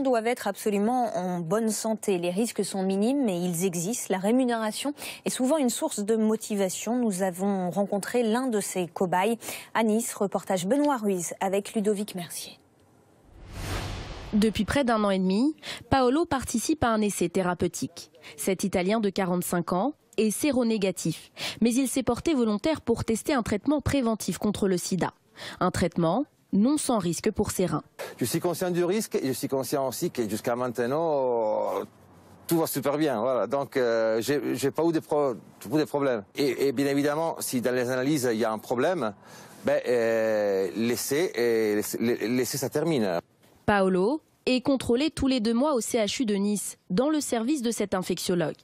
doivent être absolument en bonne santé. Les risques sont minimes, mais ils existent. La rémunération est souvent une source de motivation. Nous avons rencontré l'un de ces cobayes à Nice. Reportage Benoît Ruiz avec Ludovic Mercier. Depuis près d'un an et demi, Paolo participe à un essai thérapeutique. Cet Italien de 45 ans est séronégatif, mais il s'est porté volontaire pour tester un traitement préventif contre le sida. Un traitement non sans risque pour ses reins. Je suis conscient du risque et je suis conscient aussi que jusqu'à maintenant, tout va super bien. Voilà. Donc, euh, je j'ai pas eu de, des problèmes. Et, bien évidemment, si dans les analyses, il y a un problème, laissez, et laissez, ça termine. Paolo est contrôlé tous les deux mois au CHU de Nice, dans le service de cet infectiologue.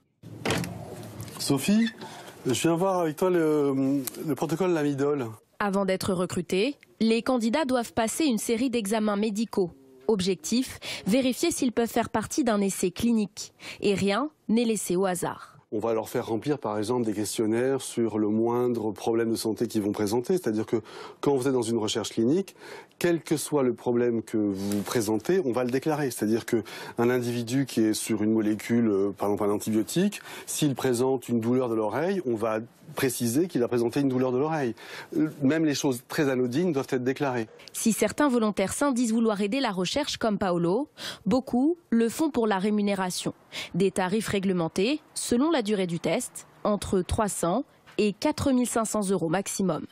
Sophie, je viens voir avec toi le, protocole Lamidol. Avant d'être recrutés, les candidats doivent passer une série d'examens médicaux. Objectif, vérifier s'ils peuvent faire partie d'un essai clinique. Et rien n'est laissé au hasard on va leur faire remplir par exemple des questionnaires sur le moindre problème de santé qu'ils vont présenter. C'est-à-dire que quand vous êtes dans une recherche clinique, quel que soit le problème que vous présentez, on va le déclarer. C'est-à-dire qu'un individu qui est sur une molécule, euh, par exemple un antibiotique, s'il présente une douleur de l'oreille, on va préciser qu'il a présenté une douleur de l'oreille. Euh, même les choses très anodines doivent être déclarées. Si certains volontaires sains disent vouloir aider la recherche comme Paolo, beaucoup le font pour la rémunération. Des tarifs réglementés, selon la durée du test, entre 300 et 4500 euros maximum.